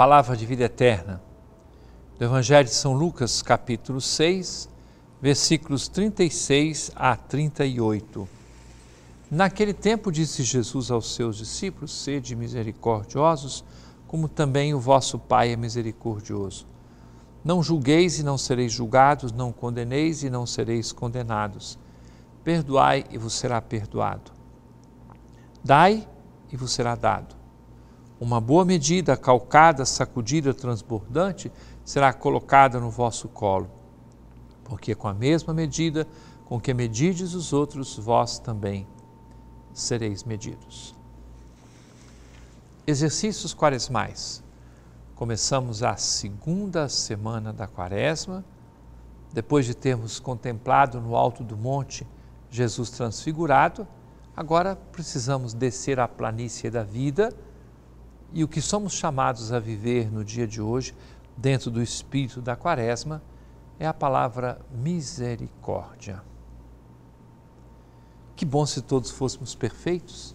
palavra de vida eterna, do Evangelho de São Lucas, capítulo 6, versículos 36 a 38. Naquele tempo disse Jesus aos seus discípulos: Sede misericordiosos, como também o vosso Pai é misericordioso. Não julgueis e não sereis julgados, não condeneis e não sereis condenados. Perdoai e vos será perdoado. Dai e vos será dado uma boa medida, calcada, sacudida, transbordante, será colocada no vosso colo. Porque com a mesma medida com que medides os outros, vós também sereis medidos. Exercícios quaresmais. Começamos a segunda semana da quaresma, depois de termos contemplado no alto do monte Jesus transfigurado, agora precisamos descer à planície da vida e o que somos chamados a viver no dia de hoje, dentro do espírito da Quaresma, é a palavra misericórdia. Que bom se todos fôssemos perfeitos,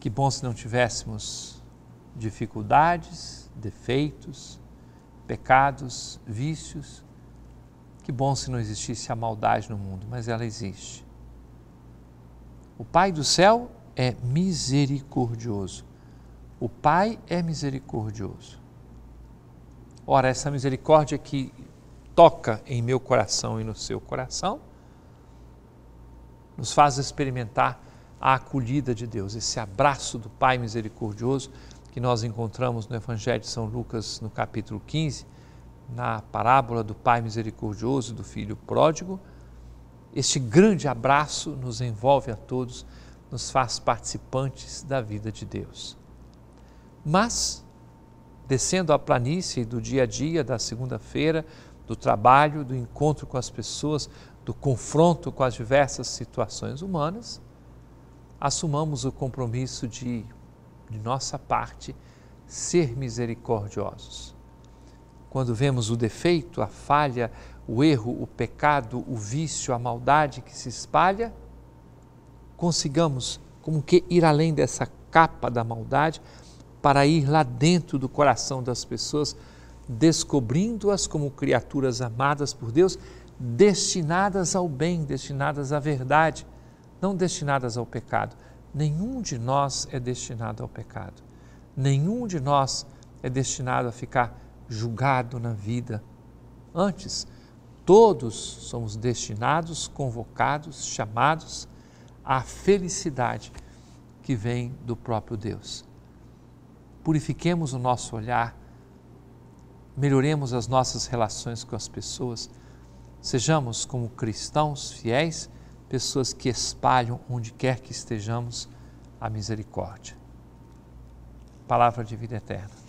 que bom se não tivéssemos dificuldades, defeitos, pecados, vícios. Que bom se não existisse a maldade no mundo, mas ela existe. O Pai do céu é misericordioso o Pai é misericordioso. Ora, essa misericórdia que toca em meu coração e no seu coração nos faz experimentar a acolhida de Deus, esse abraço do Pai misericordioso que nós encontramos no Evangelho de São Lucas, no capítulo 15, na parábola do Pai misericordioso e do Filho pródigo. Este grande abraço nos envolve a todos, nos faz participantes da vida de Deus. Mas, descendo a planície do dia a dia, da segunda-feira, do trabalho, do encontro com as pessoas, do confronto com as diversas situações humanas, assumamos o compromisso de, de nossa parte, ser misericordiosos. Quando vemos o defeito, a falha, o erro, o pecado, o vício, a maldade que se espalha, consigamos, como que ir além dessa capa da maldade, para ir lá dentro do coração das pessoas, descobrindo-as como criaturas amadas por Deus, destinadas ao bem, destinadas à verdade, não destinadas ao pecado. Nenhum de nós é destinado ao pecado. Nenhum de nós é destinado a ficar julgado na vida. Antes, todos somos destinados, convocados, chamados à felicidade que vem do próprio Deus purifiquemos o nosso olhar, melhoremos as nossas relações com as pessoas, sejamos como cristãos fiéis, pessoas que espalham onde quer que estejamos a misericórdia. Palavra de vida eterna.